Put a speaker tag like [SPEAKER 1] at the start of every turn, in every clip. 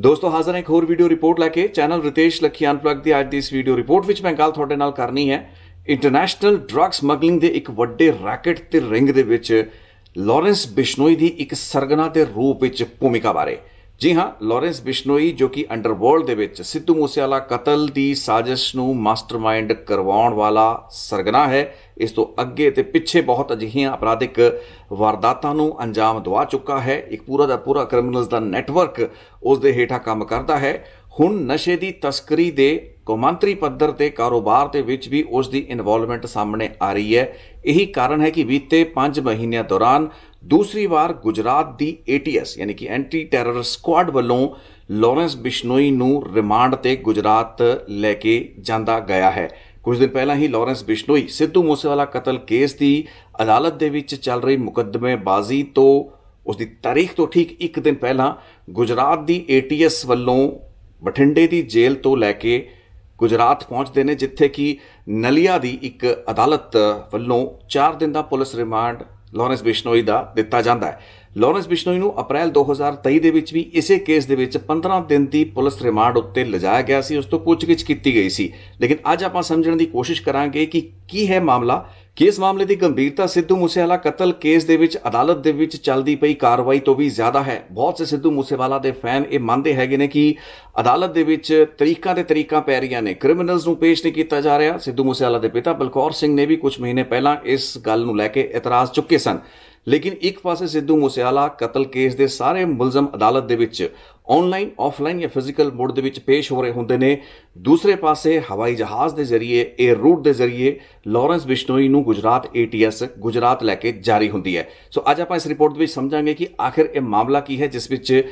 [SPEAKER 1] ਦੋਸਤੋ ਹਾਜ਼ਰ ਹਾਂ ਇੱਕ ਹੋਰ ਵੀਡੀਓ ਰਿਪੋਰਟ ਲੈ ਕੇ ਚੈਨਲ ਰਿਤੇਸ਼ ਲੱਖੀ ਅਨਪਲਗ ਦੀ ਅੱਜ ਦੀ ਇਸ ਵੀਡੀਓ ਰਿਪੋਰਟ ਵਿੱਚ ਮੈਂ ਗੱਲ ਤੁਹਾਡੇ ਨਾਲ ਕਰਨੀ ਹੈ ਇੰਟਰਨੈਸ਼ਨਲ ਡਰੱਗ ਸਮਗਲਿੰਗ ਦੇ ਇੱਕ ਵੱਡੇ ਰੈਕਟ ਤੇ ਰਿੰਗ ਦੇ ਵਿੱਚ ਲਾਰੈਂਸ ਬਿਸ਼ਨੋਈ ਦੀ ਇੱਕ ਸਰਗਨਾ ਤੇ ਰੂਪ ਵਿੱਚ ਭੂਮਿਕਾ ਬਾਰੇ ਜੀ ਹਾਂ ਲਾਰੈਂਸ ਬਿਸ਼ਨੋਈ ਜੋ ਕਿ ਅੰਡਰਵਰਲਡ ਦੇ ਵਿੱਚ ਸਿੱਧੂ ਮੂਸੇਵਾਲਾ ਕਤਲ ਦੀ ਸਾਜ਼ਿਸ਼ ਨੂੰ ਮਾਸਟਰਮਾਈਂਡ ਕਰਵਾਉਣ ਵਾਲਾ ਸਰਗਨਾ ਹੈ ਇਸ ਤੋਂ ਅੱਗੇ ਤੇ ਪਿੱਛੇ ਬਹੁਤ ਅਜਿਹੀਆਂ ਅਪਰਾਧਿਕ ਵਾਰਦਾਤਾਂ ਨੂੰ ਅੰਜਾਮ ਦਵਾ ਚੁੱਕਾ ਹੈ ਇੱਕ ਪੂਰਾ ਦਾ ਪੂਰਾ ਕ੍ਰਿਮੀਨਲਸ ਦਾ ਨੈਟਵਰਕ ਉਸ ਦੇ ਹੇਠਾਂ ਕੰਮ ਕਰਦਾ ਹੈ ਹੁਣ ਨਸ਼ੇ ਦੀ ਤਸਕਰੀ ਦੇ ਕੌਮਾਂਤਰੀ ਪੱਧਰ ਤੇ ਕਾਰੋਬਾਰ ਦੇ ਵਿੱਚ ਵੀ ਉਸ ਦੀ ਇਨਵੋਲਵਮੈਂਟ ਸਾਹਮਣੇ ਆ ਰਹੀ ਹੈ ਇਹੀ ਕਾਰਨ ਹੈ ਕਿ ਬੀਤੇ 5 ਮਹੀਨਿਆਂ ਦੌਰਾਨ ਦੂਸਰੀ ਵਾਰ ਗੁਜਰਾਤ ਦੀ ਏਟੀਐਸ ਯਾਨੀ ਕਿ ਐਂਟੀ ਟੈਰਰ ਸਕੁਆਡ ਵੱਲੋਂ ਲਾਰੈਂਸ ਬਿਸ਼ਨੋਈ ਨੂੰ ਰਿਮਾਂਡ ਤੇ ਗੁਜਰਾਤ ਲੈ ਕੇ ਜਾਂਦਾ ਗਿਆ ਹੈ ਕੁਝ ਦਿਨ ਪਹਿਲਾਂ ਹੀ ਲਾਰੈਂਸ ਬਿਸ਼ਨੋਈ ਸਿੱਧੂ ਮੂਸੇਵਾਲਾ ਕਤਲ ਕੇਸ ਦੀ ਅਦਾਲਤ ਦੇ ਵਿੱਚ ਚੱਲ ਰਹੀ ਮੁਕੱਦਮੇਬਾਜ਼ੀ ਤੋਂ ਉਸ ਦੀ ਤਾਰੀਖ ਤੋਂ ਠੀਕ ਇੱਕ ਦਿਨ ਪਹਿਲਾਂ ਗੁਜਰਾਤ ਦੀ ਏਟੀਐਸ ਵੱਲੋਂ ਬਠਿੰਡੇ ਦੀ ਜੇਲ੍ਹ ਤੋਂ ਲੈ ਕੇ ਗੁਜਰਾਤ ਪਹੁੰਚਦੇ ਨੇ ਜਿੱਥੇ ਕਿ ਨਲੀਆ ਦੀ ਇੱਕ ਅਦਾਲਤ ਵੱਲੋਂ 4 ਦਿਨ ਦਾ ਪੁਲਿਸ ਰਿਮਾਂਡ ਲਾਰੈਂਸ ਬਿਸ਼ਨੋਈ ਦਾ ਦਿੱਤਾ ਜਾਂਦਾ ਹੈ ਲਾਰੈਂਸ ਬਿਸ਼ਨੋਈ ਨੂੰ ਅਪ੍ਰੈਲ 2023 ਦੇ ਵਿੱਚ ਵੀ ਇਸੇ ਕੇਸ ਦੇ ਵਿੱਚ 15 ਦਿਨ ਦੀ ਪੁਲਿਸ ਰਿਮਾਂਡ ਉੱਤੇ ਲਿਜਾਇਆ ਗਿਆ ਸੀ ਉਸ ਤੋਂ ਪੁੱਛਗਿੱਛ ਕੀਤੀ ਗਈ ਸੀ ਲੇਕਿਨ ਅੱਜ ਆਪਾਂ ਸਮਝਣ ਦੀ ਕੋਸ਼ਿਸ਼ ਕਰਾਂਗੇ ਕਿ ਕੀ ਹੈ ਮਾਮਲਾ ਕੇਸ ਮਾਮਲੇ ਦੀ ਗੰਭੀਰਤਾ ਸਿੱਧੂ ਮੂਸੇਵਾਲਾ ਕਤਲ ਕੇਸ ਦੇ ਵਿੱਚ ਅਦਾਲਤ ਦੇ ਵਿੱਚ ਚੱਲਦੀ ਪਈ ਕਾਰਵਾਈ ਤੋਂ ਵੀ ਜ਼ਿਆਦਾ ਹੈ ਬਹੁਤ ਸੇ ਸਿੱਧੂ ਮੂਸੇਵਾਲਾ ਦੇ ਫੈਨ ਇਹ ਮੰਨਦੇ ਹੈਗੇ ਨੇ ਕਿ ਅਦਾਲਤ ਦੇ ਵਿੱਚ ਤਰੀਕਾਂ ਤੇ ਤਰੀਕਾਂ ਪੈ ਰਹੀਆਂ ਨੇ ਕ੍ਰਿਮੀਨਲਸ ਨੂੰ ਪੇਸ਼ ਨਹੀਂ ਕੀਤਾ ਜਾ ਰਿਹਾ ਸਿੱਧੂ ਮੂਸੇਵਾਲਾ ਦੇ ਪਿਤਾ ਬਲਕੌਰ ਸਿੰਘ ਨੇ ਵੀ ਕੁਝ ਮਹੀਨੇ ਪਹਿਲਾਂ ਇਸ ਗੱਲ ਨੂੰ ਲੈ ਕੇ ਇਤਰਾਜ਼ ਚੁੱਕੇ ਸਨ ਲੇਕਿਨ ਇੱਕ ਪਾਸੇ ਸਿੱਧੂ ਮੂਸੇਵਾਲਾ ਕਤਲ ਕੇਸ ਦੇ ਸਾਰੇ ਮੁਲਜ਼ਮ ਅਦਾਲਤ ਦੇ ਵਿੱਚ ਆਨਲਾਈਨ ਆਫਲਾਈਨ ਜਾਂ ਫਿਜ਼ੀਕਲ ਮੋਡ ਦੇ ਵਿੱਚ ਪੇਸ਼ ਹੋ ਰਹੇ ਹੁੰਦੇ ਨੇ ਦੂਸਰੇ ਪਾਸੇ ਹਵਾਈ ਜਹਾਜ਼ ਦੇ ਜ਼ਰੀਏ 에ਅਰ ਰੂਟ ਦੇ ਜ਼ਰੀਏ ਲਾਰੈਂਸ ਬਿਸ਼ਨੋਈ ਨੂੰ ਗੁਜਰਾਤ ਏਟੀਐਸ ਗੁਜਰਾਤ ਲੈ ਕੇ ਜਾਰੀ ਹੁੰਦੀ ਹੈ ਸੋ ਅੱਜ ਆਪਾਂ ਇਸ ਰਿਪੋਰਟ ਦੇ ਵਿੱਚ ਸਮਝਾਂਗੇ ਕਿ ਆਖਿਰ ਇਹ ਮਾਮਲਾ ਕੀ ਹੈ ਜਿਸ ਵਿੱਚ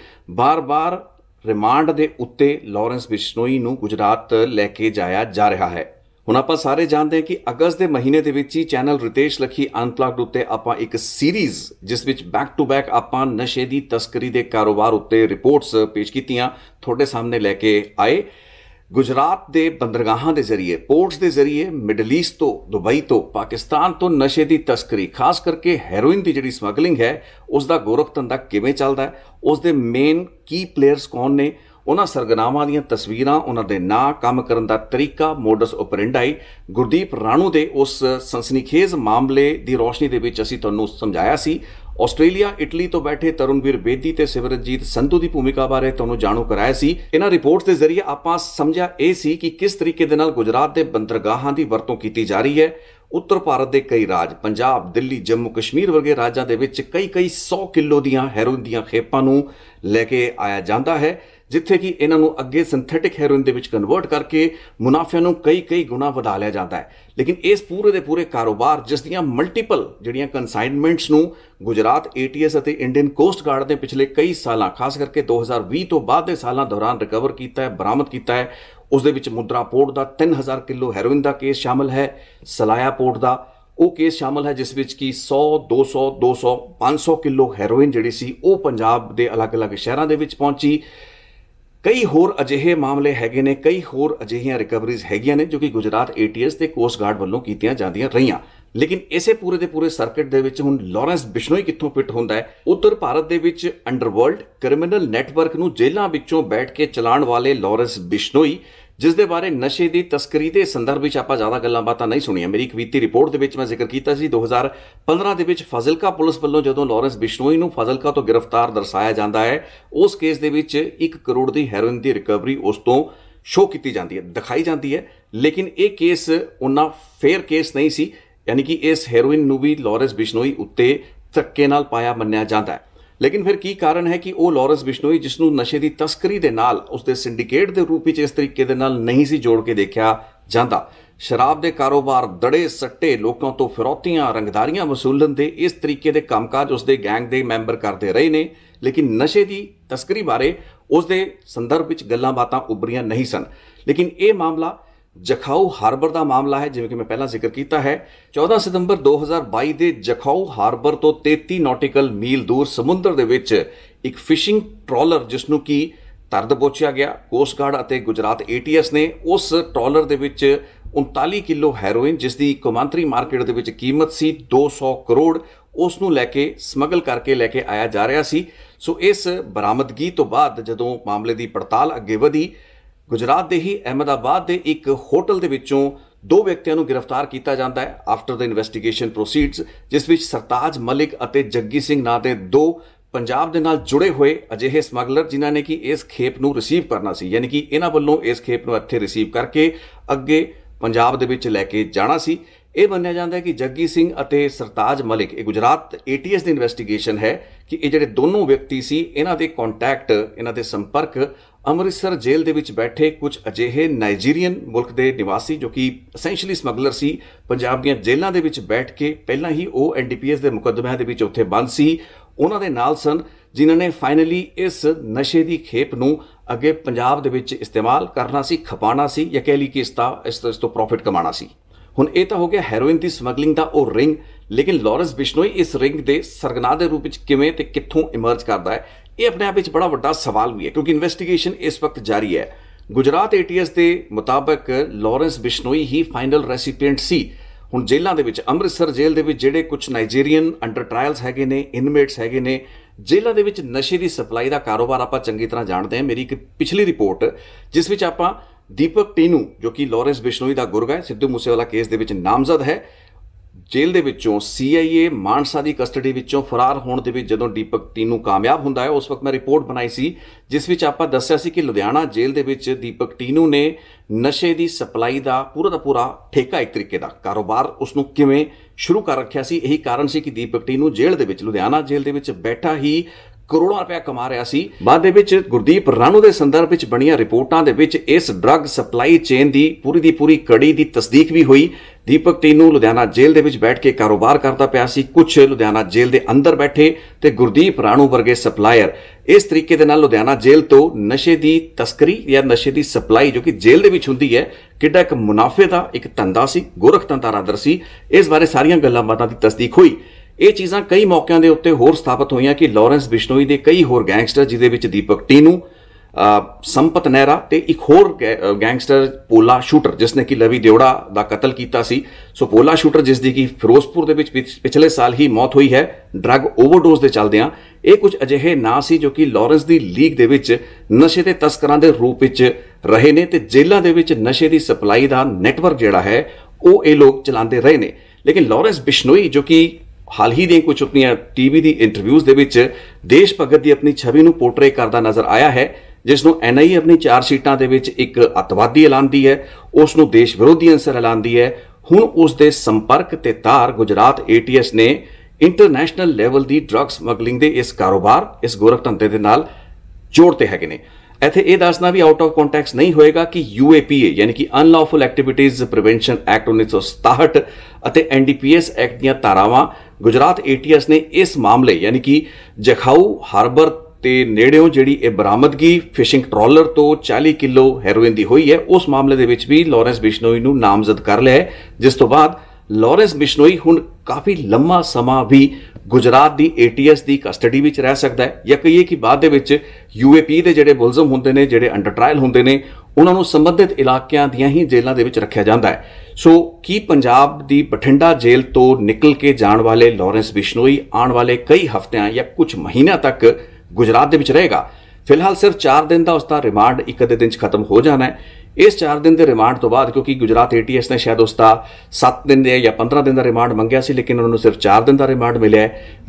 [SPEAKER 1] ਬਾਰ-ਬਾਰ ਰਿਮਾਂਡ ਦੇ ਉੱਤੇ ਲਾਰੈਂਸ ਬਿਸ਼ਨੋਈ ਨੂੰ ਗੁਜਰਾਤ ਲੈ ਕੇ ਜਾਇਆ ਜਾ ਰਿਹਾ ਹੈ ਹੁਣ ਆਪਾਂ ਸਾਰੇ ਜਾਣਦੇ ਹਾਂ ਕਿ ਅਗਸਤ ਦੇ ਮਹੀਨੇ ਦੇ ਵਿੱਚ ਹੀ ਚੈਨਲ ਰਿਤੇਸ਼ ਲਖੀ ਅਨਪਲੱਗਡ ਉੱਤੇ ਆਪਾਂ ਇੱਕ ਸੀਰੀਜ਼ ਜਿਸ ਵਿੱਚ ਬੈਕ ਟੂ ਬੈਕ ਆਪਾਂ ਨਸ਼ੇ ਦੀ ਤਸਕਰੀ ਦੇ ਕਾਰੋਬਾਰ ਉੱਤੇ ਰਿਪੋਰਟਸ ਪੇਸ਼ ਕੀਤੀਆਂ ਤੁਹਾਡੇ ਸਾਹਮਣੇ ਲੈ ਕੇ ਆਏ ਗੁਜਰਾਤ ਦੇ ਬੰਦਰਗਾਹਾਂ ਦੇ ਜ਼ਰੀਏ ਪੋਰਟਸ ਦੇ ਜ਼ਰੀਏ ਮਿਡਲ ਈਸਟ ਤੋਂ ਦੁਬਈ ਤੋਂ ਪਾਕਿਸਤਾਨ ਤੋਂ ਨਸ਼ੇ ਦੀ ਤਸਕਰੀ ਖਾਸ ਕਰਕੇ ਹੈਰੋਇਨ ਦੀ ਜਿਹੜੀ ਸਮਗਲਿੰਗ ਹੈ ਉਸ ਦਾ ਗੋਰਖਤੰਦਾ ਕਿਵੇਂ ਚੱਲਦਾ ਹੈ ਉਸ ਦੇ ਮੇਨ ਕੀ ਪਲੇਅਰਸ ਕੌਣ ਨੇ ਉਹਨਾਂ ਸਰਗਨਾਵਾਂ ਦੀਆਂ ਤਸਵੀਰਾਂ ਉਹਨਾਂ ਦੇ ਨਾਂ ਕੰਮ ਕਰਨ ਦਾ ਤਰੀਕਾ ਮੋਡਸ ਓਪਰੈਂਡਾਈ ਗੁਰਦੀਪ ਰਾਣੂ ਦੇ ਉਸ ਸੰਸਨੀਖੇਜ਼ ਮਾਮਲੇ ਦੀ ਰੋਸ਼ਨੀ ਦੇ ਵਿੱਚ ਅਸੀਂ ਤੁਹਾਨੂੰ ਸਮਝਾਇਆ ਸੀ ਆਸਟ੍ਰੇਲੀਆ ਇਟਲੀ ਤੋਂ ਬੈਠੇ ਤਰੁਣਵੀਰ ਬੇਦੀ ਤੇ ਸਿਵਰਜੀਤ ਸੰਧੂ ਦੀ ਭੂਮਿਕਾ ਬਾਰੇ ਤੁਹਾਨੂੰ ਜਾਣੂ ਕਰਾਇਆ ਸੀ ਇਹਨਾਂ ਰਿਪੋਰਟਸ ਦੇ ਜ਼ਰੀਏ ਆਪਾਂ ਸਮਝਿਆ ਇਹ ਸੀ ਕਿ ਕਿਸ ਤਰੀਕੇ ਦੇ ਨਾਲ ਗੁਜਰਾਤ ਦੇ ਬੰਦਰਗਾਹਾਂ ਦੀ ਵਰਤੋਂ ਕੀਤੀ ਜਾ ਰਹੀ ਹੈ ਉੱਤਰ ਭਾਰਤ ਦੇ ਕਈ ਰਾਜ ਪੰਜਾਬ ਦਿੱਲੀ ਜੰਮੂ ਕਸ਼ਮੀਰ ਵਰਗੇ ਰਾਜਾਂ ਦੇ ਵਿੱਚ ਕਈ ਕਈ 100 ਕਿਲੋ ਦੀਆਂ ਹੈਰੋਇਨ ਦੀਆਂ ਖੇਪਾਂ ਨੂੰ ਲੈ ਕੇ ਆਇਆ ਜਾਂਦਾ ਹੈ ਜਿੱਥੇ ਕਿ ਇਹਨਾਂ ਨੂੰ ਅੱਗੇ ਸਿੰਥੈਟਿਕ ਹੈਰੋਇਨ ਦੇ ਵਿੱਚ ਕਨਵਰਟ ਕਰਕੇ ਮੁਨਾਫਿਆਂ ਨੂੰ ਕਈ ਕਈ ਗੁਣਾ ਵਧਾ ਲਿਆ ਜਾਂਦਾ ਹੈ ਲੇਕਿਨ ਇਸ ਪੂਰੇ ਦੇ ਪੂਰੇ ਕਾਰੋਬਾਰ ਜਿਸ ਦੀਆਂ ਮਲਟੀਪਲ ਜਿਹੜੀਆਂ ਕਨਸਾਈਨਮੈਂਟਸ ਨੂੰ ਗੁਜਰਾਤ ਏਟੀਐਸ ਅਤੇ ਇੰਡੀਅਨ ਕੋਸਟ ਗਾਰਡ ਨੇ ਪਿਛਲੇ ਕਈ ਸਾਲਾਂ ਖਾਸ ਕਰਕੇ 2020 ਤੋਂ ਬਾਅਦ ਦੇ ਸਾਲਾਂ ਦੌਰਾਨ ਰਿਕਵਰ ਕੀਤਾ ਹੈ ਬਰਾਮਦ ਕੀਤਾ ਹੈ ਉਸ ਦੇ ਵਿੱਚ ਮੁਦਰਾ ਪੋਰਟ ਦਾ 3000 ਕਿਲੋ ਹੈਰੋਇਨ ਦਾ ਕੇਸ ਸ਼ਾਮਲ ਹੈ ਸਲਾਇਆ ਪੋਰਟ ਦਾ ਉਹ ਕੇਸ ਸ਼ਾਮਲ ਹੈ ਜਿਸ ਵਿੱਚ ਕੀ 100 200 200 500 ਕਿਲੋ ਹੈਰੋਇਨ ਜਿਹੜੀ ਸੀ ਉਹ ਪੰਜਾਬ ਦੇ ਅਲੱਗ-ਅਲੱਗ ਸ਼ਹਿਰਾਂ ਦੇ ਵਿੱਚ ਪਹੁੰਚੀ ਕਈ ਹੋਰ ਅਜਿਹੇ ਮਾਮਲੇ ਹੈਗੇ ਨੇ ਕਈ ਹੋਰ ਅਜਿਹੀਆਂ ਰਿਕਵਰੀਜ਼ ਹੈਗੀਆਂ ਨੇ ਜੋ ਕਿ ਗੁਜਰਾਤ ਏਟੀਐਸ ਤੇ ਕੋਸਟ ਗਾਰਡ ਵੱਲੋਂ ਕੀਤੀਆਂ ਜਾਂਦੀਆਂ ਰਹੀਆਂ ਲੇਕਿਨ ਇਸੇ ਪੂਰੇ ਦੇ ਪੂਰੇ ਸਰਕਟ ਦੇ ਵਿੱਚ ਹੁਣ ਲਾਰੈਂਸ ਬਿਸ਼ਨੋਈ ਕਿੱਥੋਂ ਫਿੱਟ ਹੁੰਦਾ ਹੈ ਉੱਤਰ ਭਾਰਤ ਦੇ ਵਿੱਚ ਅੰਡਰਵਰਲਡ ਕ੍ਰਿਮੀਨਲ ਨੈਟਵਰਕ ਨੂੰ ਜੇਲ੍ਹਾਂ ਵਿੱਚੋਂ ਬੈਠ ਕੇ ਚਲਾਉਣ ਵਾਲੇ ਲਾਰੈਂਸ ਬਿਸ਼ਨੋਈ ਜਿਸ ਦੇ ਬਾਰੇ ਨਸ਼ੇ ਦੀ ਤਸਕਰੀ ਦੇ ਸੰਦਰਭ ਵਿੱਚ ਆਪਾਂ ਜ਼ਿਆਦਾ ਗੱਲਾਂ ਬਾਤਾਂ ਨਹੀਂ ਸੁਣੀਆਂ ਮੇਰੀ ਇੱਕ ਵੀਤੀ ਰਿਪੋਰਟ ਦੇ ਵਿੱਚ ਮੈਂ ਜ਼ਿਕਰ ਕੀਤਾ ਸੀ 2015 ਦੇ ਵਿੱਚ ਫਾਜ਼ਿਲਕਾ ਪੁਲਿਸ ਵੱਲੋਂ ਜਦੋਂ ਲਾਰੈਂਸ ਬਿਸ਼ਨੋਈ ਨੂੰ ਫਾਜ਼ਿਲਕਾ ਤੋਂ ਗ੍ਰਿਫਤਾਰ ਦਰਸਾਇਆ ਜਾਂਦਾ ਹੈ ਉਸ ਕੇਸ ਦੇ ਵਿੱਚ 1 ਕਰੋੜ ਦੀ ਹੈਰੋਇਨ ਦੀ ਰਿਕਵਰੀ ਉਸ ਤੋਂ ਸ਼ੋਅ ਕੀਤੀ ਜਾਂਦੀ ਹੈ ਦਿਖਾਈ ਜਾਂਦੀ ਹੈ ਲੇਕਿਨ ਇਹ ਕੇਸ ਉਹਨਾਂ ਫੇਅਰ ਕੇਸ ਨਹੀਂ ਸੀ ਯਾਨੀ ਕਿ ਇਸ ਹੈਰੋਇਨ ਨੂੰ ਵੀ ਲਾਰੈਂਸ ਬਿਸ਼ਨੋਈ ਉੱਤੇ ਧੱਕੇ ਨਾਲ ਪਾਇਆ ਮੰਨਿਆ ਜਾਂਦਾ ਹੈ ਲੇਕਿਨ ਫਿਰ ਕੀ ਕਾਰਨ ਹੈ ਕਿ ਉਹ ਲਾਰੈਂਸ ਬਿਸ਼ਨੋਈ ਜਿਸ ਨੂੰ ਨਸ਼ੇ ਦੀ ਤਸਕਰੀ ਦੇ ਨਾਲ ਉਸ ਦੇ ਸਿੰਡੀਕੇਟ ਦੇ ਰੂਪ ਵਿੱਚ ਇਸ ਤਰੀਕੇ ਦੇ ਨਾਲ ਨਹੀਂ ਸੀ ਜੋੜ ਕੇ ਦੇਖਿਆ ਜਾਂਦਾ ਸ਼ਰਾਬ ਦੇ ਕਾਰੋਬਾਰ ਦੜੇ ਸੱਟੇ ਲੋਕਾਂ ਤੋਂ ਫਿਰੌਤੀਆਂ ਰੰਗਦਾਰੀਆਂ ਵਸੂਲਣ ਦੇ ਇਸ ਤਰੀਕੇ ਦੇ ਕੰਮਕਾਜ ਉਸ ਦੇ ਗੈਂਗ ਦੇ ਮੈਂਬਰ ਕਰਦੇ ਰਹੇ ਨੇ ਲੇਕਿਨ ਨਸ਼ੇ ਦੀ ਤਸਕਰੀ ਬਾਰੇ ਉਸ ਦੇ ਸੰਦਰਭ ਵਿੱਚ ਗੱਲਾਂ ਬਾਤਾਂ ਉੱਭਰੀਆਂ ਨਹੀਂ ਸਨ ਲੇਕਿਨ ਇਹ ਮਾਮਲਾ ਜਖਾਉ ਹਾਰਬਰ ਦਾ ਮਾਮਲਾ ਹੈ ਜਿਵੇਂ ਕਿ ਮੈਂ ਪਹਿਲਾਂ ਜ਼ਿਕਰ ਕੀਤਾ ਹੈ 14 ਸਤੰਬਰ 2022 ਦੇ ਜਖਾਉ ਹਾਰਬਰ ਤੋਂ 33 ਨੌਟੀਕਲ ਮੀਲ ਦੂਰ ਸਮੁੰਦਰ ਦੇ ਵਿੱਚ ਇੱਕ ਫਿਸ਼ਿੰਗ ਟ੍ਰੋਲਰ ਜਿਸ ਨੂੰ ਕੀ ਤਰਦ ਬੋਚਿਆ ਗਿਆ ਕੋਸਟ ਗਾਰਡ ਅਤੇ ਗੁਜਰਾਤ ਏਟੀਐਸ ਨੇ ਉਸ ਟ੍ਰੋਲਰ ਦੇ ਵਿੱਚ 39 ਕਿਲੋ ਹੈਰੋਇਨ ਜਿਸ ਦੀ ਕੌਮਾਂਤਰੀ ਮਾਰਕੀਟ ਦੇ ਵਿੱਚ ਕੀਮਤ ਸੀ 200 ਕਰੋੜ ਉਸ ਨੂੰ ਲੈ ਕੇ ਸਮਗਲ ਕਰਕੇ ਲੈ ਕੇ ਆਇਆ ਜਾ ਰਿਹਾ ਸੀ ਸੋ ਇਸ ਬਰਾਮਦਗੀ ਤੋਂ ਬਾਅਦ ਜਦੋਂ ਮਾਮਲੇ ਦੀ ਪੜਤਾਲ ਅੱਗੇ ਵਧੀ ਗੁਜਰਾਤ ਦੇ ਹੀ ਅਹਿਮਦਾਬਾਦ ਦੇ ਇੱਕ ਹੋਟਲ ਦੇ ਵਿੱਚੋਂ ਦੋ ਵਿਅਕਤੀਆਂ ਨੂੰ ਗ੍ਰਿਫਤਾਰ ਕੀਤਾ ਜਾਂਦਾ ਹੈ ਆਫਟਰ ਦ ਇਨਵੈਸਟੀਗੇਸ਼ਨ ਪ੍ਰੋਸੀਡਸ ਜਿਸ ਵਿੱਚ ਸਰਤਾਜ ਮਲਿਕ ਅਤੇ ਜੱਗੀ ਸਿੰਘ ਨਾਂ ਦੇ ਦੋ ਪੰਜਾਬ ਦੇ ਨਾਲ ਜੁੜੇ ਹੋਏ ਅਜਿਹੇ ਸਮਗਲਰ ਜਿਨ੍ਹਾਂ ਨੇ ਕਿ ਇਸ ਖੇਪ ਨੂੰ ਰਿਸੀਵ ਕਰਨਾ ਸੀ ਯਾਨੀ ਕਿ ਇਹਨਾਂ ਵੱਲੋਂ ਇਸ ਖੇਪ ਨੂੰ ਇੱਥੇ ਰਿਸੀਵ ਕਰਕੇ ਅੱਗੇ ਪੰਜਾਬ ਦੇ ਵਿੱਚ ਲੈ ਕੇ ਜਾਣਾ ਸੀ ਇਹ ਮੰਨਿਆ ਜਾਂਦਾ ਹੈ ਕਿ ਜੱਗੀ ਸਿੰਘ ਅਤੇ ਸਰਤਾਜ ਮਲਿਕ ਇਹ ਗੁਜਰਾਤ ਏਟੀਐਸ ਦੀ ਇਨਵੈਸਟੀਗੇਸ਼ਨ ਹੈ ਕਿ ਇਹ ਜਿਹੜੇ ਦੋਨੋਂ ਵਿਅਕਤੀ ਸੀ ਇਹਨਾਂ ਦੇ ਕੰਟੈਕਟ ਇਹਨਾਂ ਦੇ ਸੰਪਰਕ ਅੰਮ੍ਰਿਤਸਰ ਜੇਲ੍ਹ ਦੇ ਵਿੱਚ ਬੈਠੇ ਕੁਝ ਅਜਿਹੇ ਨਾਈਜੀਰੀਅਨ ਮੁਲਕ ਦੇ ਨਿਵਾਸੀ ਜੋ ਕਿ ਐਸੈਂਸ਼ੀਅਲੀ ਸਮਗਲਰ ਸੀ ਪੰਜਾਬ ਦੀਆਂ ਜੇਲ੍ਹਾਂ ਦੇ ਵਿੱਚ ਬੈਠ ਕੇ ਪਹਿਲਾਂ ਹੀ ਉਹ ਐਨਡੀਪੀਐਸ ਦੇ ਮੁਕੱਦਮਿਆਂ ਦੇ ਵਿੱਚ ਉੱਥੇ ਬੰਦ ਸੀ ਉਹਨਾਂ ਦੇ ਨਾਲ ਸਨ ਜਿਨ੍ਹਾਂ ਨੇ ਫਾਈਨਲੀ ਇਸ ਨਸ਼ੇ ਦੀ ਖੇਪ ਨੂੰ ਅੱਗੇ ਪੰਜਾਬ ਦੇ ਵਿੱਚ ਇਸਤੇਮਾਲ ਕਰਨਾ ਸੀ ਖਪਾਣਾ ਸੀ ਜਾਂ ਕਹਿ ਲਈ ਕਿ ਇਸ ਦਾ ਇਸ ਤੋਂ ਪ੍ਰੋਫਿਟ ਕਮਾਉਣਾ ਸੀ ਹੁਣ ਇਹ ਤਾਂ ਹੋ ਗਿਆ ਹੈਰੋਇਨ ਦੀ ਸਮਗਲਿੰਗ ਦਾ ਉਹ ਰਿੰਗ ਲੇਕਿਨ ਲਾਰੈਂਸ ਬਿਸ਼ਨੋਈ ਇਸ ਰਿੰਗ ਦੇ ਸਰਗਨਾ ਦੇ ਰੂਪ ਵਿੱਚ ਕਿਵੇਂ ਤੇ ਕਿੱਥੋਂ ਇਮਰਜ ਕਰਦਾ ਹੈ ਇਹ ਆਪਣੇ ਆਪ ਵਿੱਚ ਬੜਾ ਵੱਡਾ ਸਵਾਲ ਵੀ ਹੈ ਕਿਉਂਕਿ ਇਨਵੈਸਟੀਗੇਸ਼ਨ ਇਸ ਵਕਤ ਜਾਰੀ ਹੈ ਗੁਜਰਾਤ ਏਟੀਐਸ ਦੇ ਮੁਤਾਬਕ ਲਾਰੈਂਸ ਬਿਸ਼ਨੋਈ ਹੀ ਫਾਈਨਲ ਰੈਸੀਪੀਐਂਟ ਸੀ ਹੁਣ ਜੇਲ੍ਹਾਂ ਦੇ ਵਿੱਚ ਅੰਮ੍ਰਿਤਸਰ ਜੇਲ੍ਹ ਦੇ ਵਿੱਚ ਜਿਹੜੇ ਕੁਝ ਨਾਈਜੀਰੀਅਨ ਅੰਡਰ ਟ੍ਰਾਇਲਸ ਹੈਗੇ ਨੇ ਇਨਮੇਟਸ ਹੈਗੇ ਨੇ ਜੇਲ੍ਹਾਂ ਦੇ ਵਿੱਚ ਨਸ਼ੇ ਦੀ ਸਪਲਾਈ ਦਾ ਕਾਰੋਬਾਰ ਆਪਾਂ ਚੰਗੀ ਤਰ੍ਹਾਂ ਜਾਣਦੇ ਹਾਂ ਮੇਰੀ ਇੱਕ ਪਿਛਲੀ ਰਿਪੋਰਟ ਜਿਸ ਵਿੱਚ ਆਪਾਂ ਦੀਪਕ ਟੀਨੂ ਜੋ ਕਿ ਲੋਰੈਂਸ ਬਿਸ਼ਨੋਈ ਦਾ ਗੁਰਗਾ ਹੈ ਸਿੱਧੂ ਮੂਸੇਵਾਲਾ ਕੇਸ ਦੇ ਵਿੱਚ ਨਾਮਜ਼ਦ ਹੈ ਜੇਲ੍ਹ ਦੇ ਵਿੱਚੋਂ ਸੀਆਈਏ ਮਾਨਸਾ ਦੀ ਕਸਟਡੀ ਵਿੱਚੋਂ ਫਰਾਰ ਹੋਣ ਦੇ ਵਿੱਚ ਜਦੋਂ ਦੀਪਕ ਟੀਨੂ ਕਾਮਯਾਬ ਹੁੰਦਾ ਹੈ ਉਸ ਵਕਤ ਮੈਂ ਰਿਪੋਰਟ ਬਣਾਈ ਸੀ ਜਿਸ ਵਿੱਚ ਆਪਾਂ ਦੱਸਿਆ ਸੀ ਕਿ ਲੁਧਿਆਣਾ ਜੇਲ੍ਹ ਦੇ ਵਿੱਚ ਦੀਪਕ ਟੀਨੂ ਨੇ ਨਸ਼ੇ ਦੀ ਸਪਲਾਈ ਦਾ ਪੂਰਾ ਦਾ ਪੂਰਾ ਠੇਕਾ ਇੱਕ ਤਰੀਕੇ ਦਾ ਕਾਰੋਬਾਰ ਉਸ ਨੂੰ ਕਿਵੇਂ ਸ਼ੁਰੂ ਕਰ ਰੱਖਿਆ ਸੀ ਇਹੀ ਕਾਰਨ ਸੀ ਕਿ ਦੀਪਕ ਟੀਨੂ ਜੇਲ੍ਹ ਦੇ ਵਿੱਚ ਲੁਧਿਆਣਾ ਜੇਲ੍ਹ ਦੇ ਵਿੱਚ ਬੈਠਾ ਹੀ ਕਰੋੜਾਂ ਰੁਪਏ ਕਮਾ ਰਿਹਾ ਸੀ ਬਾਅਦ ਦੇ ਵਿੱਚ ਗੁਰਦੀਪ ਰਾਣੂ ਦੇ ਸੰਦਰਭ ਵਿੱਚ ਬਣੀਆਂ ਰਿਪੋਰਟਾਂ ਦੇ ਵਿੱਚ ਇਸ ਡਰੱਗ ਸਪਲਾਈ ਚੇਨ ਦੀ ਪੂਰੀ ਦੀ ਪੂਰੀ ਕੜੀ ਦੀ ਤਸਦੀਕ ਵੀ ਹੋਈ ਦੀਪਕ ਤੀਨੂ ਲੁਧਿਆਣਾ ਜੇਲ੍ਹ ਦੇ ਵਿੱਚ ਬੈਠ ਕੇ ਕਾਰੋਬਾਰ ਕਰਦਾ ਪਿਆ ਸੀ ਕੁਝ ਲੁਧਿਆਣਾ ਜੇਲ੍ਹ ਦੇ ਅੰਦਰ ਬੈਠੇ ਤੇ ਗੁਰਦੀਪ ਰਾਣੂ ਵਰਗੇ ਸਪਲਾਇਰ ਇਸ ਤਰੀਕੇ ਦੇ ਨਾਲ ਲੁਧਿਆਣਾ ਜੇਲ੍ਹ ਤੋਂ ਨਸ਼ੇ ਦੀ ਤਸਕਰੀ ਜਾਂ ਨਸ਼ੇ ਦੀ ਸਪਲਾਈ ਜੋ ਕਿ ਜੇਲ੍ਹ ਦੇ ਵਿੱਚ ਹੁੰਦੀ ਹੈ ਕਿੱਡਾ ਇੱਕ ਮੁਨਾਫੇ ਦਾ ਇੱਕ ਧੰਦਾ ਸੀ ਗੋਰਖ ਧੰਦਾ ਸੀ ਇਸ ਬਾਰੇ ਸਾਰੀਆਂ ਗੱਲਾਂ ਬਾਤਾਂ ਦੀ ਤਸਦੀਕ ਹੋਈ ਇਹ ਚੀਜ਼ਾਂ ਕਈ ਮੌਕਿਆਂ ਦੇ ਉੱਤੇ ਹੋਰ ਸਥਾਪਿਤ ਹੋਈਆਂ ਕਿ ਲਾਰੈਂਸ ਬਿਸ਼ਨੋਈ ਦੇ ਕਈ ਹੋਰ ਗੈਂਗਸਟਰ ਜਿਦੇ ਵਿੱਚ ਦੀਪਕ ਟੀਨੂ ਸੰਪਤ ਨਹਿਰਾ ਤੇ ਇੱਕ ਹੋਰ ਗੈਂਗਸਟਰ ਪੋਲਾ ਸ਼ੂਟਰ ਜਿਸ ਨੇ ਕਿ ਲਵੀ ਦੇਵੜਾ ਦਾ ਕਤਲ ਕੀਤਾ ਸੀ ਸੋ ਪੋਲਾ ਸ਼ੂਟਰ ਜਿਸ ਦੀ ਕਿ ਫਿਰੋਜ਼ਪੁਰ ਦੇ ਵਿੱਚ ਪਿਛਲੇ ਸਾਲ ਹੀ ਮੌਤ ਹੋਈ ਹੈ ਡਰੱਗ ਓਵਰਡੋਸ ਦੇ ਚਲਦਿਆਂ ਇਹ ਕੁਝ ਅਜਿਹੇ ਨਾਂ ਸੀ ਜੋ ਕਿ ਲਾਰੈਂਸ ਦੀ ਲੀਗ ਦੇ ਵਿੱਚ ਨਸ਼ੇ ਦੇ ਤਸਕਰਾਂ ਦੇ ਰੂਪ ਵਿੱਚ ਰਹੇ ਨੇ ਤੇ ਜੇਲ੍ਹਾਂ ਦੇ ਵਿੱਚ ਨਸ਼ੇ ਦੀ ਸਪਲਾਈ ਦਾ ਨੈਟਵਰਕ ਜਿਹੜਾ ਹੈ ਉਹ ਇਹ ਲੋਕ ਚਲਾਉਂਦੇ ਰਹੇ ਨੇ ਲੇਕਿਨ ਲਾਰੈਂਸ ਬਿਸ਼ਨੋਈ ਜੋ ਕਿ ਹਾਲ ਹੀ ਦੇ ਕੁਝ ਆਪਣੀਆਂ ਟੀਵੀ ਦੀ ਇੰਟਰਵਿਊਜ਼ ਦੇ ਵਿੱਚ ਦੇਸ਼ ਭਗਤ ਦੀ ਆਪਣੀ ਛਵੀ ਨੂੰ ਪੋਰਟਰੇ ਕਰਦਾ ਨਜ਼ਰ ਆਇਆ ਹੈ ਜਿਸ ਨੂੰ ਐਨਆਈ ਆਪਣੀ ਚਾਰ ਸੀਟਾਂ ਦੇ ਵਿੱਚ ਇੱਕ ਅਤਵਾਦੀ ਐਲਾਨਦੀ ਹੈ ਉਸ ਨੂੰ ਦੇਸ਼ ਵਿਰੋਧੀ ਅੰਸਰ ਐਲਾਨਦੀ ਹੈ ਹੁਣ ਉਸ ਦੇ ਸੰਪਰਕ ਤੇ ਤਾਰ ਗੁਜਰਾਤ ਏਟੀਐਸ ਨੇ ਇੰਟਰਨੈਸ਼ਨਲ ਲੈਵਲ ਦੀ ਡਰੱਗ ਸਮਗਲਿੰਗ ਦੇ ਇਸ ਕਾਰੋਬਾਰ ਇਸ ਧੰਦੇ ਦੇ ਨਾਲ ਜੋੜਤੇ ਹੈਗੇ ਨੇ ਇਥੇ ਇਹ ਦੱਸਣਾ ਵੀ ਆਊਟ ਆਫ ਕੰਟੈਕਸ ਨਹੀਂ ਹੋਏਗਾ ਕਿ ਯੂਏਪੀਏ ਯਾਨੀ ਕਿ ਅਨਲੌਫੁਲ ਐਕਟੀਵਿਟੀਜ਼ ਪ੍ਰੀਵੈਂਸ਼ਨ ਐਕਟ 1967 ਅਤੇ ਐਨਡੀਪੀਐਸ ਐਕਟ ਦੀਆਂ ਧਾਰਾਵਾਂ ਗੁਜਰਾਤ ਏਟੀਐਸ ਨੇ ਇਸ ਮਾਮਲੇ ਯਾਨੀ ਕਿ ਜਖਾਊ ਹਾਰਬਰ ਤੇ ਨੇੜਿਓਂ ਜਿਹੜੀ ਇਹ ਬਰਾਮਦਗੀ ਫਿਸ਼ਿੰਗ ਟਰਾਲਰ ਤੋਂ 40 ਕਿਲੋ ਹੈਰੋਇਨ ਦੀ ਹੋਈ ਹੈ ਉਸ ਮਾਮਲੇ ਦੇ ਵਿੱਚ ਵੀ ਲਾਰੈਂਸ ਬਿਸ਼ਨੋਈ ਨੂੰ ਨਾਮਜ਼ਦ ਕਰ ਲਿਆ ਹੈ ਜਿਸ ਤੋਂ ਬਾਅਦ ਲਾਰੈਂਸ ਬਿਸ਼ਨੋਈ ਹੁਣ ਕਾਫੀ ਲੰਮਾ ਸਮਾਂ ਵੀ ਗੁਜਰਾਤ ਦੀ ਏਟੀਐਸ ਦੀ ਕਸਟਡੀ ਵਿੱਚ ਰਹਿ ਸਕਦਾ ਹੈ ਜਾਂ ਕਹੀਏ ਕਿ ਬਾਅਦ ਦੇ ਵਿੱਚ ਯੂਏਪੀ ਦੇ ਜਿਹੜੇ ਮੁਲਜ਼ਮ ਹੁੰਦੇ ਨੇ ਜਿਹੜੇ ਅੰਡਰ ਟ੍ਰਾਇਲ ਹੁੰਦੇ ਨੇ ਉਹਨਾਂ ਨੂੰ ਸੰਬੰਧਿਤ ਇਲਾਕਿਆਂ ਦੀਆਂ ਹੀ ਜੇਲ੍ਹਾਂ ਦੇ ਵਿੱਚ ਰੱਖਿਆ ਜਾਂਦਾ ਹੈ ਸੋ ਕੀ ਪੰਜਾਬ ਦੀ ਬਠਿੰਡਾ ਜੇਲ੍ਹ ਤੋਂ ਨਿਕਲ ਕੇ ਜਾਣ ਵਾਲੇ ਲਾਰੈਂਸ ਬਿਸ਼ਨੋਈ ਆਉਣ ਵਾਲੇ ਕਈ ਹਫ਼ਤਿਆਂ ਜਾਂ ਕੁਝ ਮਹੀਨਿਆਂ ਤੱਕ ਗੁਜਰਾਤ ਦੇ ਵਿੱਚ ਰਹੇਗਾ ਫਿਲਹਾਲ ਸਿਰਫ 4 ਦਿਨ ਦਾ ਉਸ ਦਾ ਰਿਮਾਂਡ ਇੱਕ ਅੱਧੇ ਦਿਨ 'ਚ ਖਤਮ ਹੋ ਜਾਣਾ ਹੈ ਇਸ 4 ਦਿਨ ਦੇ ਰਿਮਾਂਡ ਤੋਂ ਬਾਅਦ ਕਿਉਂਕਿ ਗੁਜਰਾਤ ਏਟੀਐਸ ਨੇ ਸ਼ਾਇਦ ਉਸਤਾ 7 ਦਿਨ ਦੇ ਜਾਂ 15 ਦਿਨ ਦਾ ਰਿਮਾਂਡ ਮੰਗਿਆ ਸੀ ਲੇਕਿਨ ਉਹਨਾਂ ਨੂੰ ਸਿਰਫ 4 ਦਿਨ ਦਾ ਰਿਮਾਂਡ ਮਿਲਿਆ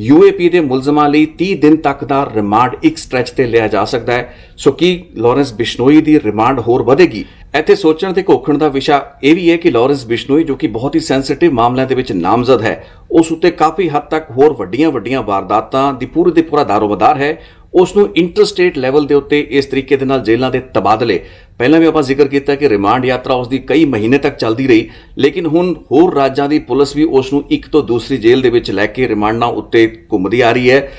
[SPEAKER 1] ਯੂਏਪੀ ਦੇ ਮੁਲਜ਼ਮਾਂ ਲਈ 30 ਦਿਨ ਤੱਕ ਦਾ ਰਿਮਾਂਡ ਇੱਕ ਸਟ੍ਰੈਚ ਤੇ ਲਿਆ ਜਾ ਸਕਦਾ ਹੈ ਸੋ ਕੀ ਲਾਰੈਂਸ ਬਿਸ਼ਨੋਈ ਦੀ ਰਿਮਾਂਡ ਹੋਰ ਵਧੇਗੀ ਇੱਥੇ ਸੋਚਣ ਤੇ ਕੋਖਣ ਦਾ ਵਿਸ਼ਾ ਇਹ ਵੀ ਹੈ ਕਿ ਲਾਰੈਂਸ ਬਿਸ਼ਨੋਈ ਜੋ ਕਿ ਬਹੁਤ ਹੀ ਸੈਂਸਿਟਿਵ ਮਾਮਲਿਆਂ ਦੇ ਵਿੱਚ ਨਾਮਜ਼ਦ ਹੈ ਉਸ ਉੱਤੇ ਕਾਫੀ ਹੱਦ ਤੱਕ ਹੋਰ ਵੱਡੀਆਂ ਵੱਡੀਆਂ ਵਾਰਦਾਤਾਂ ਦੀ ਪੂਰੀ ਦੀ ਪੂਰਾ ਦਾਰੋਬਦਾਰ ਹੈ ਉਸ ਨੂੰ ਇੰਟਰ ਸਟੇਟ ਲੈਵਲ ਦੇ ਉੱਤੇ ਇਸ ਤਰੀਕੇ ਦੇ ਨਾਲ ਜੇਲ੍ਹਾਂ ਦੇ ਤਬਾਦਲੇ ਪਹਿਲਾਂ ਵੀ ਆਪਾਂ ਜ਼ਿਕਰ ਕੀਤਾ ਕਿ ਰਿਮਾਂਡ ਯਾਤਰਾ ਉਸ ਦੀ ਕਈ ਮਹੀਨੇ ਤੱਕ ਚੱਲਦੀ ਰਹੀ ਲੇਕਿਨ ਹੁਣ ਹੋਰ ਰਾਜਾਂ ਦੀ ਪੁਲਿਸ ਵੀ ਉਸ ਨੂੰ ਇੱਕ ਤੋਂ ਦੂਸਰੀ ਜੇਲ੍ਹ ਦੇ ਵਿੱਚ ਲੈ ਕੇ ਰਿਮਾਂਡਾਂ ਉੱਤੇ ਘੁੰਮਦੀ ਆ ਰਹੀ ਹੈ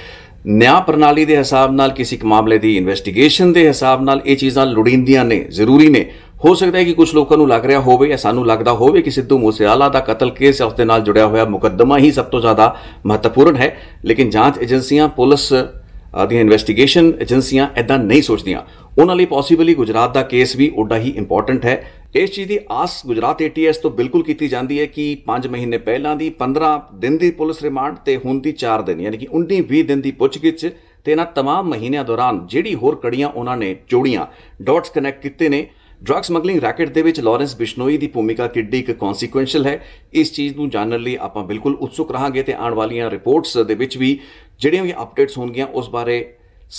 [SPEAKER 1] ਨਿਆਂ ਪ੍ਰਣਾਲੀ ਦੇ ਹਿਸਾਬ ਨਾਲ ਕਿਸੇ ਇੱਕ ਮਾਮਲੇ ਦੀ ਇਨਵੈਸਟੀਗੇਸ਼ਨ ਦੇ ਹਿਸਾਬ ਨਾਲ ਇਹ ਚੀਜ਼ਾਂ ਲੋੜੀਂਦੀਆਂ ਨੇ ਜ਼ਰੂਰੀ ਨੇ ਹੋ ਸਕਦਾ ਹੈ ਕਿ ਕੁਝ ਲੋਕਾਂ ਨੂੰ ਲੱਗ ਰਿਹਾ ਹੋਵੇ ਜਾਂ ਸਾਨੂੰ ਲੱਗਦਾ ਹੋਵੇ ਕਿ ਸਿੱਧੂ ਮੂਸੇਵਾਲਾ ਦਾ ਕਤਲ ਕੇਸ ਉਸ ਦੇ ਨਾਲ ਜੁੜਿਆ ਹੋਇਆ ਮੁਕੱਦਮਾ ਹੀ ਸਭ ਤੋਂ ਜ਼ਿਆਦਾ ਮਹੱਤਵਪੂਰਨ ਹੈ ਲੇਕਿਨ ਜਾਂਚ ਏਜੰਸੀਆਂ ਪੁਲਿਸ ਦੀਆਂ ਇਨਵੈਸਟੀਗੇਸ਼ਨ ਏਜੰਸੀਆਂ ਐਦਾਂ ਨਹੀਂ ਸੋਚਦੀਆਂ ਉਹਨਾਂ ਲਈ ਪੋਸੀਬਲੀ ਗੁਜਰਾਤ ਦਾ ਕੇਸ ਵੀ ਉਡਾ ਹੀ ਇੰਪੋਰਟੈਂਟ ਹੈ ਇਸ ਚੀਜ਼ ਦੀ ਆਸ ਗੁਜਰਾਤ ਏਟੀਐਸ ਤੋਂ ਬਿਲਕੁਲ ਕੀਤੀ ਜਾਂਦੀ ਹੈ ਕਿ 5 ਮਹੀਨੇ ਪਹਿਲਾਂ ਦੀ 15 ਦਿਨ ਦੀ ਪੁਲਿਸ ਰਿਮਾਂਡ ਤੇ ਹੁਣ ਦੀ 4 ਦਿਨ ਯਾਨੀ ਕਿ 19 20 ਦਿਨ ਦੀ ਪੁੱਛਗਿੱਛ ਤੇ ਇਹਨਾਂ तमाम ਮਹੀਨਿਆਂ ਦੌਰਾਨ ਜਿਹੜੀ ਹੋਰ ਕੜੀਆਂ ਉਹਨਾਂ ਨੇ ਜੋੜੀਆਂ ਡਾਟਸ ਕਨੈਕਟ ਕੀਤੇ ਨੇ ਡਰੱਗ ਸਮਗਲਿੰਗ ਰੈਕਟ ਦੇ ਵਿੱਚ ਲਾਰੈਂਸ ਬਿਸ਼ਨੋਈ ਦੀ ਭੂਮਿਕਾ ਕਿੱਡੀ ਇੱਕ ਕਨਸੀਕੁਐਂਸ਼ੀਅਲ ਹੈ ਇਸ ਚੀਜ਼ ਨੂੰ ਜਾਣਨ ਲਈ ਆਪਾਂ ਬਿਲਕੁਲ ਉਤਸੁਕ ਰਹਾਂਗੇ ਤੇ ਆਉਣ ਵਾਲੀਆਂ ਰਿਪੋਰਟਸ ਦੇ ਵਿੱਚ ਵੀ ਜਿਹੜੀਆਂ ਵੀ ਅਪਡੇਟਸ ਹੋਣਗੀਆਂ ਉਸ ਬਾਰੇ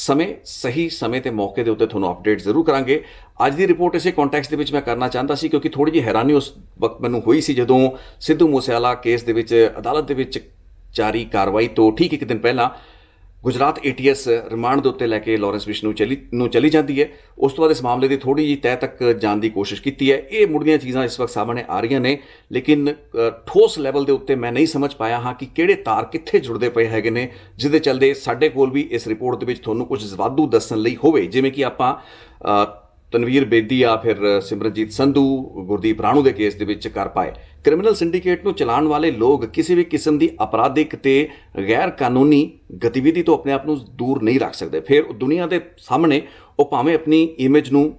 [SPEAKER 1] ਸਮੇਂ ਸਹੀ ਸਮੇਂ ਤੇ ਮੌਕੇ ਦੇ ਉੱਤੇ ਤੁਹਾਨੂੰ ਅਪਡੇਟ ਜ਼ਰੂਰ ਕਰਾਂਗੇ ਅੱਜ ਦੀ ਰਿਪੋਰਟ ਇਸੇ ਕੰਟੈਕਸਟ ਦੇ ਵਿੱਚ ਮੈਂ ਕਰਨਾ ਚਾਹੁੰਦਾ ਸੀ ਕਿਉਂਕਿ ਥੋੜੀ ਜਿਹੀ ਹੈਰਾਨੀ ਉਸ ਵਕਤ ਮੈਨੂੰ ਹੋਈ ਸੀ ਜਦੋਂ ਸਿੱਧੂ ਮੂਸੇਵਾਲਾ ਕੇਸ ਦੇ ਵਿੱਚ ਅਦਾਲਤ ਦੇ ਵਿੱਚ ਜਾਰੀ ਕਾਰਵਾਈ ਤੋਂ ਠੀਕ ਇੱਕ ਦਿਨ ਪਹਿਲਾਂ ਗੁਜਰਾਤ ਏਟੀਐਸ ਰਿਮਾਂਡ ਦੇ ਉੱਤੇ ਲੈ ਕੇ ਲਾਰੈਂਸ ਵਿਸ਼ਨੂ ਚਲੀ ਨੂੰ ਚਲੀ ਜਾਂਦੀ ਹੈ ਉਸ ਤੋਂ ਬਾਅਦ ਇਸ ਮਾਮਲੇ ਦੀ ਥੋੜੀ ਜੀ ਤਹਿ ਤੱਕ ਜਾਣ ਦੀ ਕੋਸ਼ਿਸ਼ ਕੀਤੀ ਹੈ ਇਹ ਮੁੜੀਆਂ ਚੀਜ਼ਾਂ ਇਸ ਵਕਤ ਸਾਹਮਣੇ ਆ ਰਹੀਆਂ ਨੇ ਲੇਕਿਨ ਠੋਸ ਲੈਵਲ ਦੇ ਉੱਤੇ ਮੈਂ ਨਹੀਂ ਸਮਝ ਪਾਇਆ ਹਾਂ ਕਿ ਕਿਹੜੇ ਤਾਰ ਕਿੱਥੇ ਜੁੜਦੇ ਪਏ ਹੈਗੇ ਨੇ ਜਿਹਦੇ ਚੱਲਦੇ ਸਾਡੇ ਕੋਲ ਵੀ ਇਸ ਰਿਪੋਰਟ ਦੇ ਵਿੱਚ ਤੁਹਾਨੂੰ ਕੁਝ ਜ਼ਵਾਦੂ ਦੱਸਣ ਲਈ ਹੋਵੇ ਜਿਵੇਂ ਕਿ ਆਪਾਂ ਤਨਵੀਰ ਬੇਦੀ ਆ ਫਿਰ ਸਿਮਰਨਜੀਤ ਸੰਧੂ ਗੁਰਦੀਪ ਰਾਣੂ ਦੇ ਕੇਸ ਦੇ ਵਿੱਚ ਕਰ ਪਾਏ ਕ੍ਰਿਮੀਨਲ ਸਿੰਡੀਕੇਟ ਨੂੰ ਚਲਾਉਣ ਵਾਲੇ ਲੋਕ ਕਿਸੇ ਵੀ ਕਿਸਮ ਦੀ ਅਪਰਾਧਿਕ ਤੇ ਗੈਰ ਕਾਨੂੰਨੀ ਗਤੀਵਿਧੀ ਤੋਂ ਆਪਣੇ ਆਪ ਨੂੰ ਦੂਰ ਨਹੀਂ ਰੱਖ ਸਕਦੇ ਫਿਰ ਉਹ ਦੁਨੀਆ ਦੇ ਸਾਹਮਣੇ ਉਹ ਭਾਵੇਂ ਆਪਣੀ ਇਮੇਜ ਨੂੰ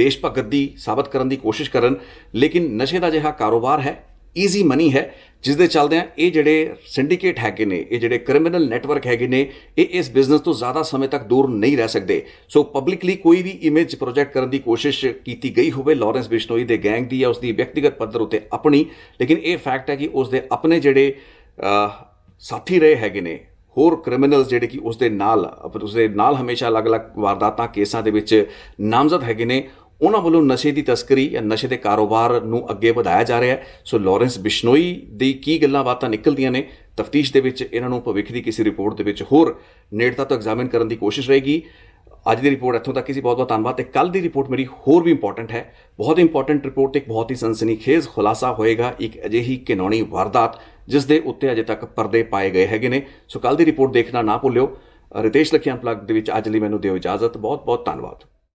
[SPEAKER 1] ਦੇਸ਼ ਭਗਤ ਦੀ ਸਾਬਤ ਕਰਨ ਦੀ ਕੋਸ਼ਿਸ਼ ਕਰਨ ਲੇਕਿਨ ਨਸ਼ੇ ਦਾ ਜਿਹੜਾ ਕਾਰੋਬਾਰ ਹੈ ਈਜ਼ੀ ਮਨੀ ਹੈ ਜਿਸ ਦੇ ਚੱਲਦੇ ਆ ਇਹ ਜਿਹੜੇ ਸਿੰਡੀਕੇਟ ਹੈਗੇ ਨੇ ਇਹ ਜਿਹੜੇ ਕ੍ਰਿਮੀਨਲ ਨੈਟਵਰਕ ਹੈਗੇ ਨੇ ਇਹ ਇਸ ਬਿਜ਼ਨਸ ਤੋਂ ਜ਼ਿਆਦਾ ਸਮੇਂ ਤੱਕ ਦੂਰ ਨਹੀਂ ਰਹਿ ਸਕਦੇ ਸੋ ਪਬਲਿਕਲੀ ਕੋਈ ਵੀ ਇਮੇਜ ਪ੍ਰੋਜੈਕਟ ਕਰਨ ਦੀ ਕੋਸ਼ਿਸ਼ ਕੀਤੀ ਗਈ ਹੋਵੇ ਲਾਰੈਂਸ ਬਿਸ਼ਨੋਈ ਦੇ ਗੈਂਗ ਦੀ ਜਾਂ ਉਸ ਦੀ ਵਿਅਕਤੀਗਤ ਪੱਧਰ ਉਤੇ ਆਪਣੀ ਲੇਕਿਨ ਇਹ ਫੈਕਟ ਹੈ ਕਿ ਉਸ ਦੇ ਆਪਣੇ ਜਿਹੜੇ ਸਾਥੀ ਰਹੇ ਹੈਗੇ ਨੇ ਹੋਰ ਕ੍ਰਿਮੀਨਲਸ ਜਿਹੜੇ ਕਿ ਉਸ ਦੇ ਨਾਲ ਉਸ ਦੇ ਨਾਲ ਹਮੇਸ਼ਾ ਅਲੱਗ-ਅਲੱਗ ਵਾਰਦਾਤਾਂ ਕੇਸਾਂ ਦੇ ਵਿੱਚ ਨਾਮਜ਼ਦ ਹੈਗੇ ਨੇ ਉਹਨਾਂ ਵੱਲੋਂ ਨਸ਼ੇ ਦੀ ਤਸਕਰੀ ਜਾਂ ਨਸ਼ੇ ਦੇ ਕਾਰੋਬਾਰ ਨੂੰ ਅੱਗੇ ਵਧਾਇਆ ਜਾ ਰਿਹਾ ਹੈ ਸੋ ਲਾਰੈਂਸ ਬਿਸ਼ਨੋਈ ਦੀ ਕੀ ਗੱਲਾਂ ਬਾਤਾਂ ਨਿਕਲਦੀਆਂ ਨੇ ਤਫਤੀਸ਼ ਦੇ ਵਿੱਚ ਇਹਨਾਂ ਨੂੰ ਭਵਿੱਖ ਦੀ ਕਿਸੇ ਰਿਪੋਰਟ ਦੇ ਵਿੱਚ ਹੋਰ ਨੇੜਤਾ ਤੋਂ ਐਗਜ਼ਾਮਿਨ ਕਰਨ ਦੀ ਕੋਸ਼ਿਸ਼ ਰਹੇਗੀ ਅੱਜ ਦੀ ਰਿਪੋਰਟ ਇੱਥੋਂ ਤੱਕ ਹੀ ਬਹੁਤ ਬਹੁਤ ਧੰਨਵਾਦ ਤੇ ਕੱਲ ਦੀ ਰਿਪੋਰਟ ਮੇਰੀ ਹੋਰ ਵੀ ਇੰਪੋਰਟੈਂਟ ਹੈ ਬਹੁਤ ਇੰਪੋਰਟੈਂਟ ਰਿਪੋਰਟ ਇੱਕ ਬਹੁਤ ਹੀ ਸਨਸਨੀਖੇਜ਼ ਖੁਲਾਸਾ ਹੋਏਗਾ ਇੱਕ ਅਜਿਹੀ ਕਿਨੌਣੀ ਵਾਰਦਾਤ ਜਿਸ ਦੇ ਉੱਤੇ ਅਜੇ ਤੱਕ ਪਰਦੇ ਪਾਏ ਗਏ ਹੈਗੇ ਨੇ ਸੋ ਕੱਲ ਦੀ ਰਿਪੋਰਟ ਦੇਖਣਾ ਨਾ ਭੁੱਲਿਓ ਰਿਤੇਸ਼ ਲਖਿਆਨ ਪਲੱਗ ਦੇ ਵਿੱਚ ਅੱਜ ਲਈ ਮੈਨੂੰ ਦਿਓ ਇਜਾਜ਼ਤ ਬਹੁਤ ਬਹੁਤ ਧੰਨਵਾਦ